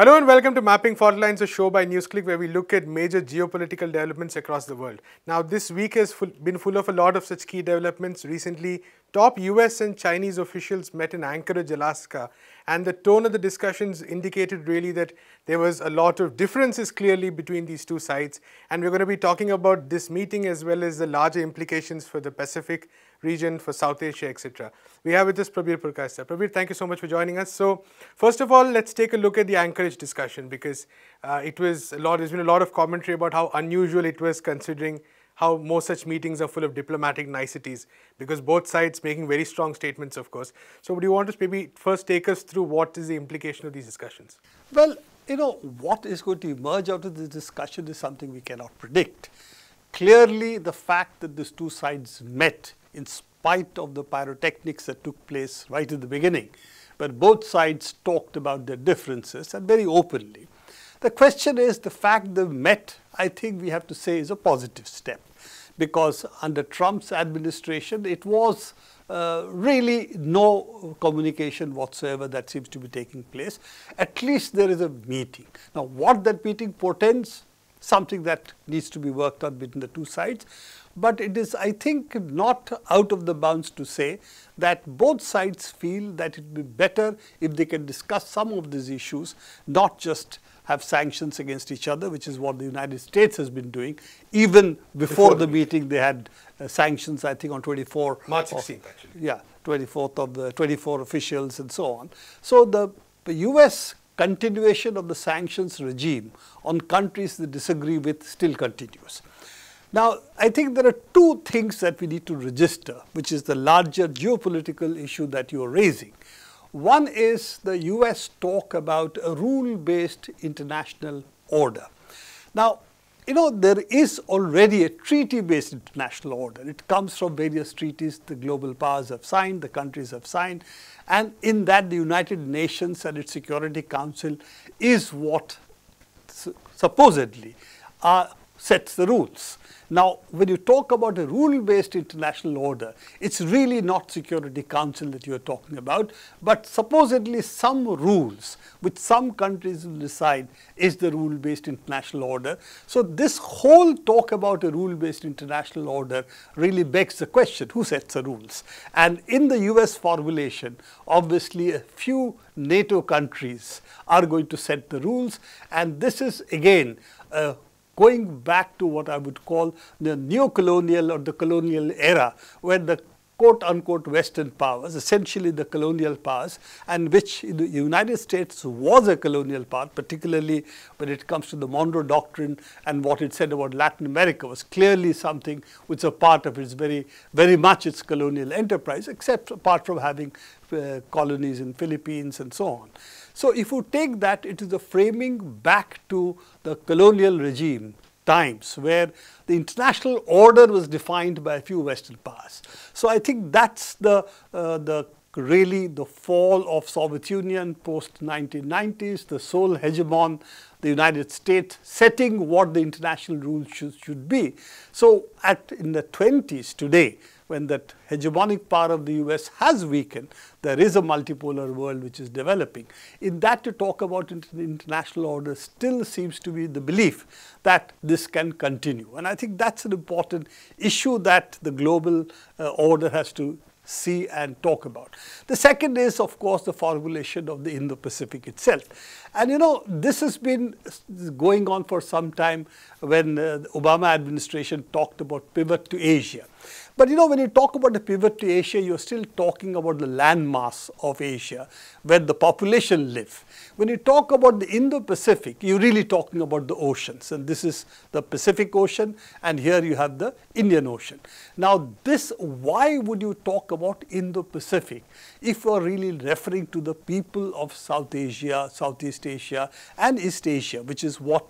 Hello and welcome to Mapping Fault Lines, a show by NewsClick where we look at major geopolitical developments across the world. Now, this week has full, been full of a lot of such key developments. Recently, top US and Chinese officials met in Anchorage, Alaska, and the tone of the discussions indicated really that there was a lot of differences clearly between these two sides. And we're going to be talking about this meeting as well as the larger implications for the Pacific region, for South Asia, etc. We have with us Prabir Prakash. Prabir, thank you so much for joining us. So, first of all, let's take a look at the Anchorage discussion because uh, it was a lot, there's been a lot of commentary about how unusual it was considering how most such meetings are full of diplomatic niceties because both sides making very strong statements, of course. So would you want to maybe first take us through what is the implication of these discussions? Well, you know, what is going to emerge out of this discussion is something we cannot predict. Clearly, the fact that these two sides met in spite of the pyrotechnics that took place right at the beginning, but both sides talked about their differences and very openly. The question is the fact they met, I think we have to say, is a positive step because under Trump's administration, it was uh, really no communication whatsoever that seems to be taking place. At least there is a meeting. Now, what that meeting portends, something that needs to be worked on between the two sides. But it is, I think, not out of the bounds to say that both sides feel that it would be better if they can discuss some of these issues, not just have sanctions against each other, which is what the United States has been doing. Even before, before the, meeting, they had uh, sanctions, I think, on 24 March 16th, actually. Yeah, 24th of the 24 officials and so on. So the, the U.S. continuation of the sanctions regime on countries they disagree with still continues. Now, I think there are two things that we need to register, which is the larger geopolitical issue that you are raising. One is the US talk about a rule-based international order. Now, you know, there is already a treaty-based international order. It comes from various treaties the global powers have signed, the countries have signed, and in that the United Nations and its Security Council is what supposedly are sets the rules. Now, when you talk about a rule-based international order, it's really not Security Council that you're talking about, but supposedly some rules which some countries will decide is the rule-based international order. So this whole talk about a rule-based international order really begs the question, who sets the rules? And in the US formulation, obviously a few NATO countries are going to set the rules, and this is again a going back to what I would call the new colonial or the colonial era, where the quote unquote Western powers, essentially the colonial powers, and which the United States was a colonial power, particularly when it comes to the Monroe Doctrine and what it said about Latin America was clearly something which a part of its very, very much its colonial enterprise, except apart from having uh, colonies in Philippines and so on. So, if you take that, it is a framing back to the colonial regime times where the international order was defined by a few Western powers. So, I think that's the, uh, the really the fall of Soviet Union post 1990s, the sole hegemon, the United States setting what the international rules should, should be. So, at in the 20s today, when that hegemonic power of the US has weakened, there is a multipolar world which is developing. In that to talk about international order still seems to be the belief that this can continue. And I think that's an important issue that the global uh, order has to see and talk about. The second is, of course, the formulation of the Indo-Pacific itself. And you know, this has been going on for some time when uh, the Obama administration talked about pivot to Asia. But you know, when you talk about the pivot to Asia, you're still talking about the landmass of Asia, where the population live. When you talk about the Indo-Pacific, you're really talking about the oceans. And this is the Pacific Ocean, and here you have the Indian Ocean. Now, this, why would you talk about Indo-Pacific if you're really referring to the people of South Asia, Southeast Asia, and East Asia, which is what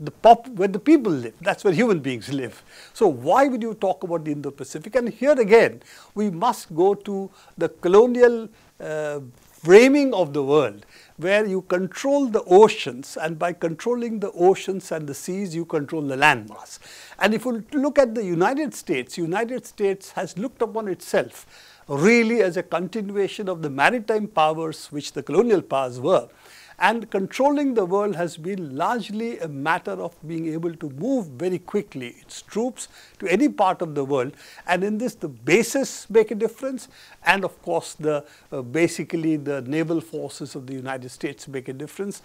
the pop where the people live. That's where human beings live. So why would you talk about the Indo-Pacific? And here again, we must go to the colonial uh, framing of the world where you control the oceans and by controlling the oceans and the seas you control the landmass. And if you look at the United States, United States has looked upon itself really as a continuation of the maritime powers which the colonial powers were. And controlling the world has been largely a matter of being able to move very quickly its troops to any part of the world. And in this, the bases make a difference. And of course, the uh, basically the naval forces of the United States make a difference.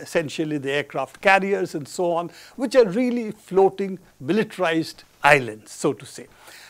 essentially, the aircraft carriers and so on, which are really floating militarized islands, so to say.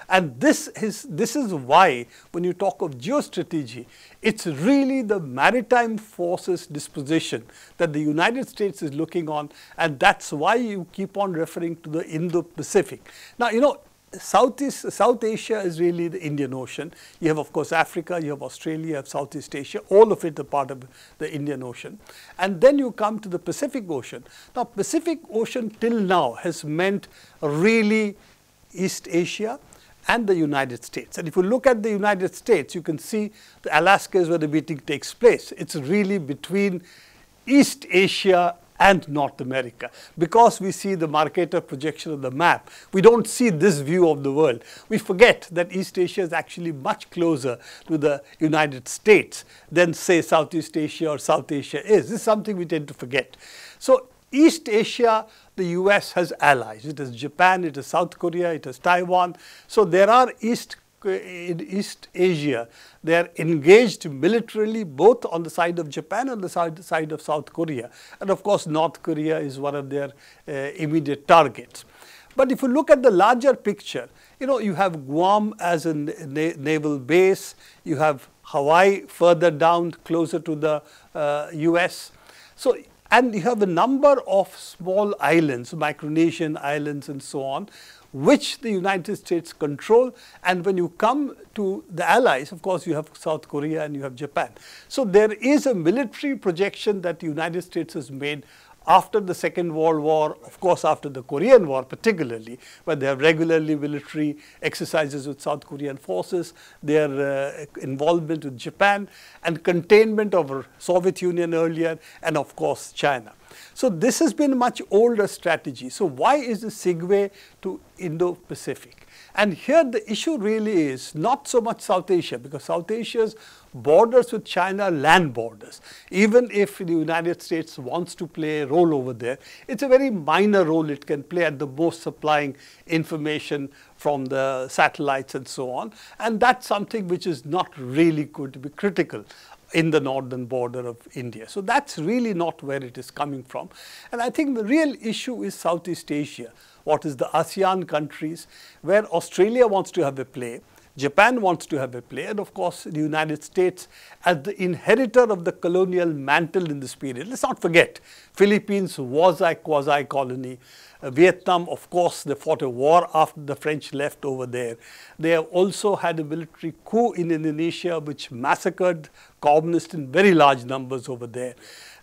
And this is, this is why when you talk of geostrategy, it's really the maritime forces disposition that the United States is looking on and that's why you keep on referring to the Indo-Pacific. Now, you know, Southeast, South Asia is really the Indian Ocean. You have, of course, Africa, you have Australia, you have Southeast Asia, all of it a part of the Indian Ocean. And then you come to the Pacific Ocean. Now, Pacific Ocean till now has meant really East Asia, and the United States. And if you look at the United States, you can see Alaska is where the meeting takes place. It's really between East Asia and North America. Because we see the Mercator projection of the map, we don't see this view of the world. We forget that East Asia is actually much closer to the United States than say Southeast Asia or South Asia is. This is something we tend to forget. So East Asia the US has allies. It is Japan, it is South Korea, it is Taiwan. So there are East in East Asia. They are engaged militarily both on the side of Japan and the side, side of South Korea. And of course, North Korea is one of their uh, immediate targets. But if you look at the larger picture, you know, you have Guam as a na naval base, you have Hawaii further down, closer to the uh, US. So and you have a number of small islands, Micronesian islands and so on, which the United States control. And when you come to the allies, of course, you have South Korea and you have Japan. So there is a military projection that the United States has made after the Second World War, of course after the Korean War particularly, where they have regularly military exercises with South Korean forces, their uh, involvement with Japan and containment of Soviet Union earlier and of course China. So this has been a much older strategy. So why is the segue to Indo-Pacific? And here the issue really is not so much South Asia because South Asia's borders with China are land borders. Even if the United States wants to play a role over there, it's a very minor role it can play at the most supplying information from the satellites and so on. And that's something which is not really going to be critical in the northern border of India. So that's really not where it is coming from. And I think the real issue is Southeast Asia, what is the ASEAN countries, where Australia wants to have a play. Japan wants to have a play and of course the United States as the inheritor of the colonial mantle in this period. Let's not forget, Philippines was a quasi-colony. Uh, Vietnam, of course, they fought a war after the French left over there. They have also had a military coup in Indonesia which massacred communists in very large numbers over there.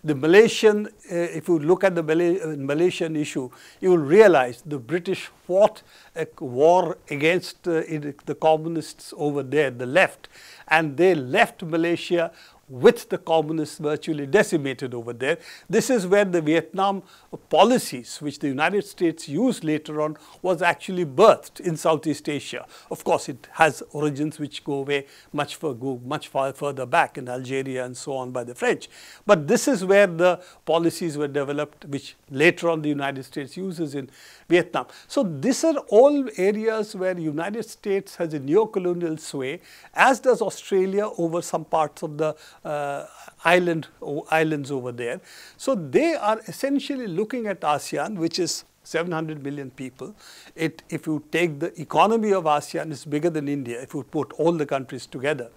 The Malaysian, uh, if you look at the Malay uh, Malaysian issue, you will realize the British fought a war against uh, the communists over there, the left. And they left Malaysia with the communists virtually decimated over there. This is where the Vietnam policies, which the United States used later on, was actually birthed in Southeast Asia. Of course, it has origins which go way much for, go much far further back in Algeria and so on by the French. But this is where the policies were developed, which later on the United States uses in Vietnam. So these are all areas where United States has a neo-colonial sway, as does Australia over some parts of the uh, island, islands over there. So they are essentially looking at ASEAN, which is 700 million people. It, if you take the economy of ASEAN, it's bigger than India if you put all the countries together.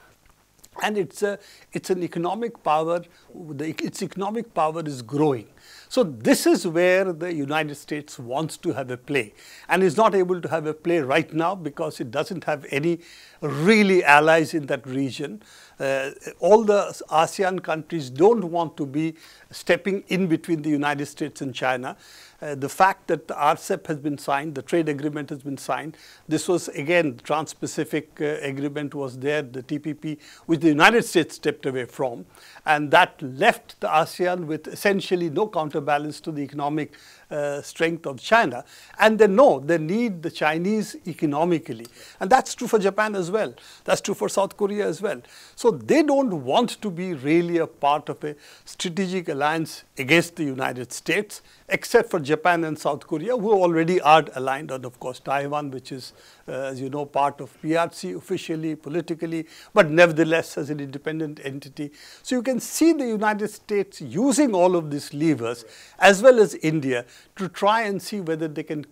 And it's, a, it's an economic power, the, its economic power is growing. So this is where the United States wants to have a play and is not able to have a play right now because it doesn't have any really allies in that region uh, all the ASEAN countries don't want to be stepping in between the United States and China. Uh, the fact that the RCEP has been signed, the trade agreement has been signed. This was again Trans-Pacific uh, agreement was there, the TPP, which the United States stepped away from, and that left the ASEAN with essentially no counterbalance to the economic uh, strength of China. And they know they need the Chinese economically. And that's true for Japan as well. That's true for South Korea as well. So they don't want to be really a part of a strategic alliance against the United States except for Japan and South Korea, who already are aligned, and of course Taiwan, which is, uh, as you know, part of PRC officially, politically, but nevertheless as an independent entity. So you can see the United States using all of these levers, as well as India, to try and see whether they can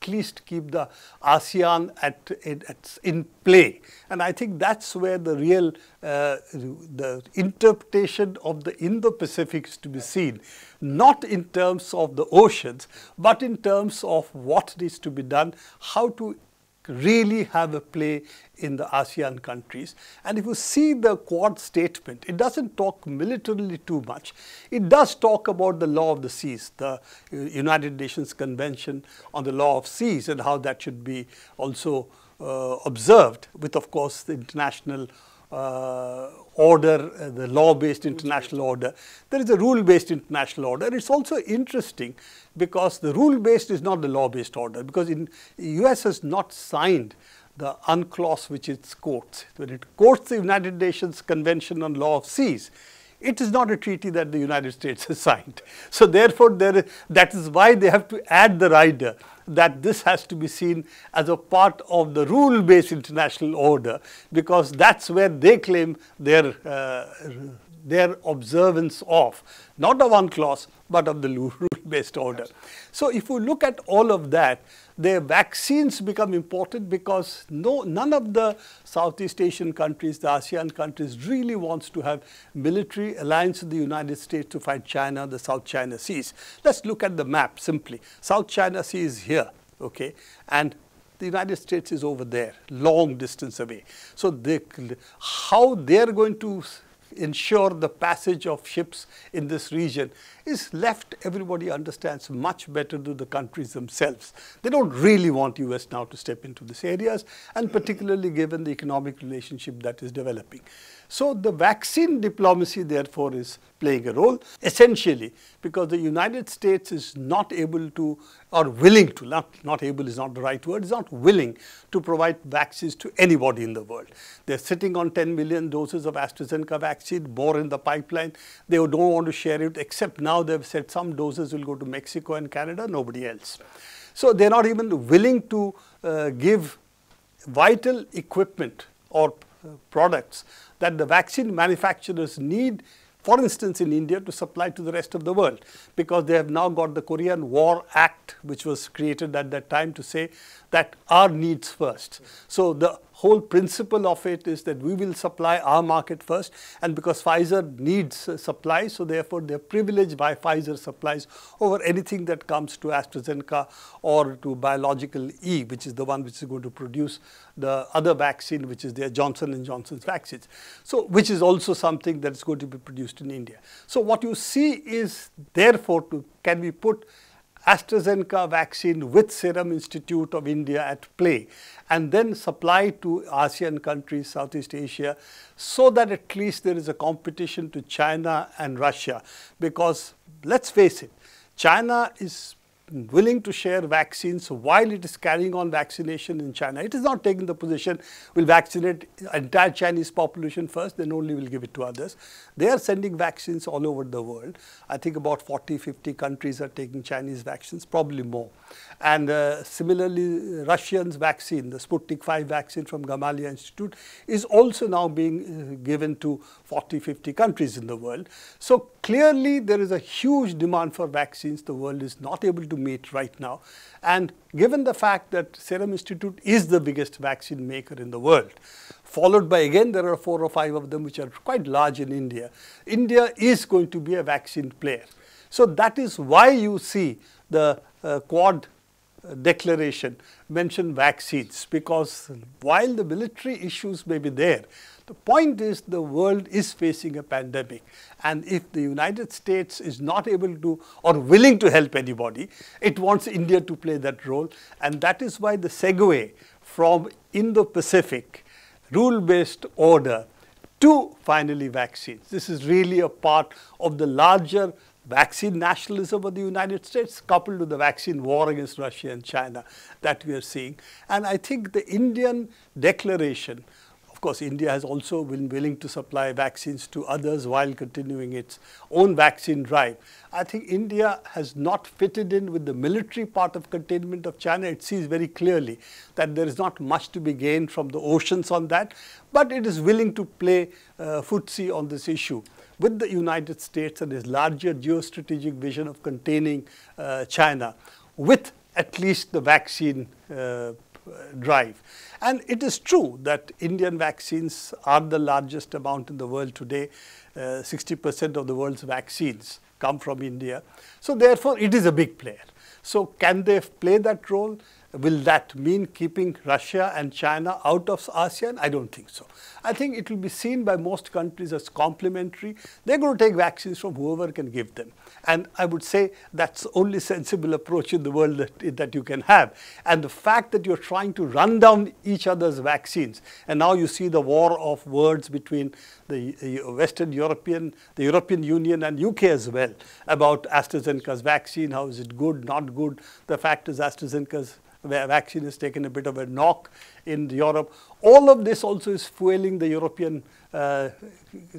at least keep the ASEAN at, at, in play. And I think that's where the real uh, the interpretation of the Indo-Pacific is to be seen, not in terms of the oceans, but in terms of what needs to be done, how to really have a play in the ASEAN countries. And if you see the Quad statement, it doesn't talk militarily too much. It does talk about the law of the seas, the United Nations Convention on the Law of Seas and how that should be also uh, observed with, of course, the international uh, order, uh, the law-based international order. There is a rule-based international order. It's also interesting because the rule based is not the law based order because in US has not signed the UNCLOS which it quotes. When it quotes the United Nations Convention on Law of Seas, it is not a treaty that the United States has signed. So therefore, there is, that is why they have to add the rider that this has to be seen as a part of the rule-based international order because that's where they claim their uh, their observance of, not the one clause, but of the rule-based order. Absolutely. So if we look at all of that, their vaccines become important because no, none of the Southeast Asian countries, the ASEAN countries, really wants to have military alliance with the United States to fight China, the South China Seas. Let's look at the map simply. South China Sea is here, okay, and the United States is over there, long distance away. So they, how they're going to ensure the passage of ships in this region is left, everybody understands, much better than the countries themselves. They don't really want US now to step into these areas and particularly given the economic relationship that is developing. So the vaccine diplomacy therefore is playing a role essentially because the United States is not able to or willing to, not, not able is not the right word, is not willing to provide vaccines to anybody in the world. They're sitting on 10 million doses of AstraZeneca vaccine, more in the pipeline. They don't want to share it except now they've said some doses will go to Mexico and Canada, nobody else. So they're not even willing to uh, give vital equipment or products that the vaccine manufacturers need for instance, in India to supply to the rest of the world because they have now got the Korean War Act, which was created at that time to say that our needs first. So, the whole principle of it is that we will supply our market first and because Pfizer needs uh, supply, so therefore, they are privileged by Pfizer supplies over anything that comes to AstraZeneca or to Biological E, which is the one which is going to produce the other vaccine, which is their Johnson & Johnson's vaccines. So, which is also something that is going to be produced in India. So, what you see is therefore, to, can we put AstraZeneca vaccine with Serum Institute of India at play and then supply to ASEAN countries, Southeast Asia, so that at least there is a competition to China and Russia. Because let's face it, China is willing to share vaccines while it is carrying on vaccination in China. It is not taking the position, we'll vaccinate entire Chinese population first, then only we'll give it to others. They are sending vaccines all over the world. I think about 40, 50 countries are taking Chinese vaccines, probably more. And uh, similarly, Russian's vaccine, the Sputnik V vaccine from Gamaleya Institute is also now being uh, given to 40, 50 countries in the world. So clearly, there is a huge demand for vaccines the world is not able to meet right now. And given the fact that Serum Institute is the biggest vaccine maker in the world, followed by again there are four or five of them which are quite large in India, India is going to be a vaccine player. So that is why you see the uh, quad declaration mention vaccines because while the military issues may be there, the point is the world is facing a pandemic and if the United States is not able to or willing to help anybody, it wants India to play that role and that is why the segue from Indo-Pacific rule-based order to finally vaccines. This is really a part of the larger vaccine nationalism of the United States coupled with the vaccine war against Russia and China that we are seeing. And I think the Indian declaration of course, India has also been willing to supply vaccines to others while continuing its own vaccine drive. I think India has not fitted in with the military part of containment of China. It sees very clearly that there is not much to be gained from the oceans on that, but it is willing to play uh, footsie on this issue with the United States and its larger geostrategic vision of containing uh, China with at least the vaccine uh, drive. And it is true that Indian vaccines are the largest amount in the world today. 60% uh, of the world's vaccines come from India. So therefore, it is a big player. So can they play that role? Will that mean keeping Russia and China out of ASEAN? I don't think so. I think it will be seen by most countries as complementary. They're going to take vaccines from whoever can give them. And I would say that's the only sensible approach in the world that, that you can have. And the fact that you're trying to run down each other's vaccines, and now you see the war of words between the Western European, the European Union and UK as well about AstraZeneca's vaccine, how is it good, not good. The fact is AstraZeneca's where vaccine has taken a bit of a knock in Europe. All of this also is fueling the European, uh,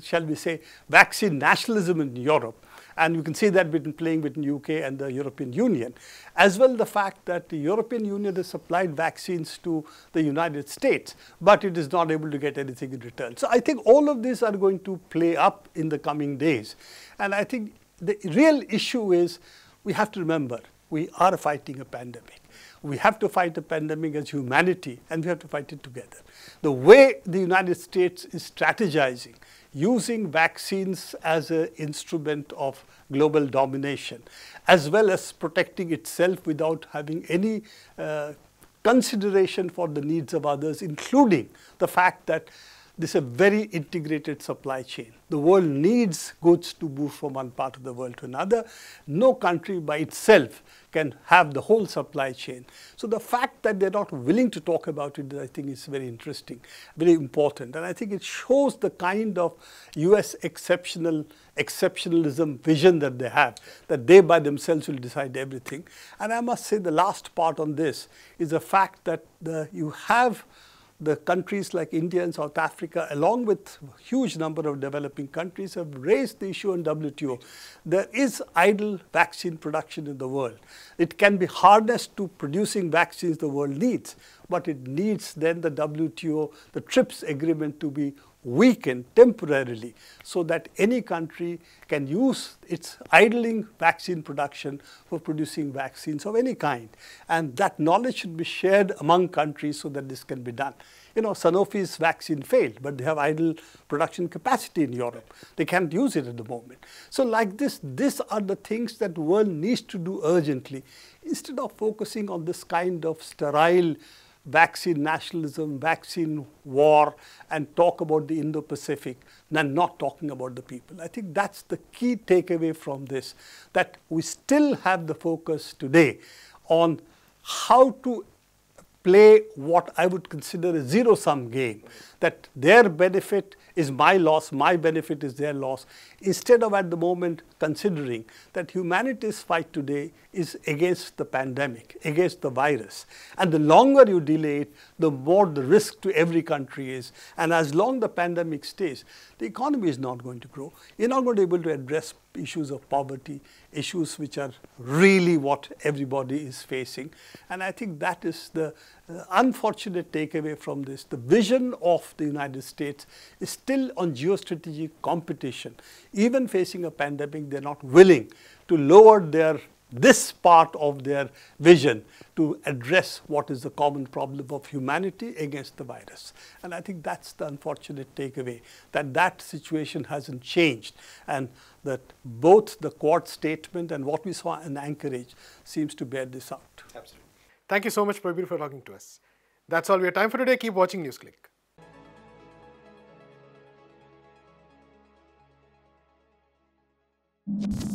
shall we say, vaccine nationalism in Europe. And you can see that between playing between UK and the European Union. As well the fact that the European Union has supplied vaccines to the United States, but it is not able to get anything in return. So I think all of these are going to play up in the coming days. And I think the real issue is we have to remember we are fighting a pandemic. We have to fight the pandemic as humanity and we have to fight it together. The way the United States is strategizing, using vaccines as an instrument of global domination, as well as protecting itself without having any uh, consideration for the needs of others, including the fact that this is a very integrated supply chain. The world needs goods to move from one part of the world to another. No country by itself can have the whole supply chain. So the fact that they're not willing to talk about it, I think is very interesting, very important. And I think it shows the kind of US exceptional exceptionalism vision that they have, that they by themselves will decide everything. And I must say the last part on this is the fact that the, you have the countries like India and South Africa, along with a huge number of developing countries, have raised the issue on WTO. There is idle vaccine production in the world. It can be harnessed to producing vaccines the world needs, but it needs then the WTO, the TRIPS agreement to be weaken temporarily so that any country can use its idling vaccine production for producing vaccines of any kind. And that knowledge should be shared among countries so that this can be done. You know, Sanofi's vaccine failed, but they have idle production capacity in Europe. They can't use it at the moment. So like this, these are the things that the world needs to do urgently instead of focusing on this kind of sterile vaccine nationalism, vaccine war, and talk about the Indo Pacific and not talking about the people. I think that's the key takeaway from this that we still have the focus today on how to play what I would consider a zero sum game, that their benefit is my loss, my benefit is their loss, instead of at the moment considering that humanity's fight today is against the pandemic, against the virus. And the longer you delay it, the more the risk to every country is. And as long the pandemic stays, the economy is not going to grow. You're not going to be able to address issues of poverty, issues which are really what everybody is facing. And I think that is the uh, unfortunate takeaway from this. The vision of the United States is still on geostrategic competition. Even facing a pandemic, they are not willing to lower their this part of their vision to address what is the common problem of humanity against the virus. And I think that's the unfortunate takeaway, that that situation hasn't changed and that both the Quad statement and what we saw in Anchorage seems to bear this out. Absolutely. Thank you so much, Prabir, for talking to us. That's all we have time for today. Keep watching NewsClick. you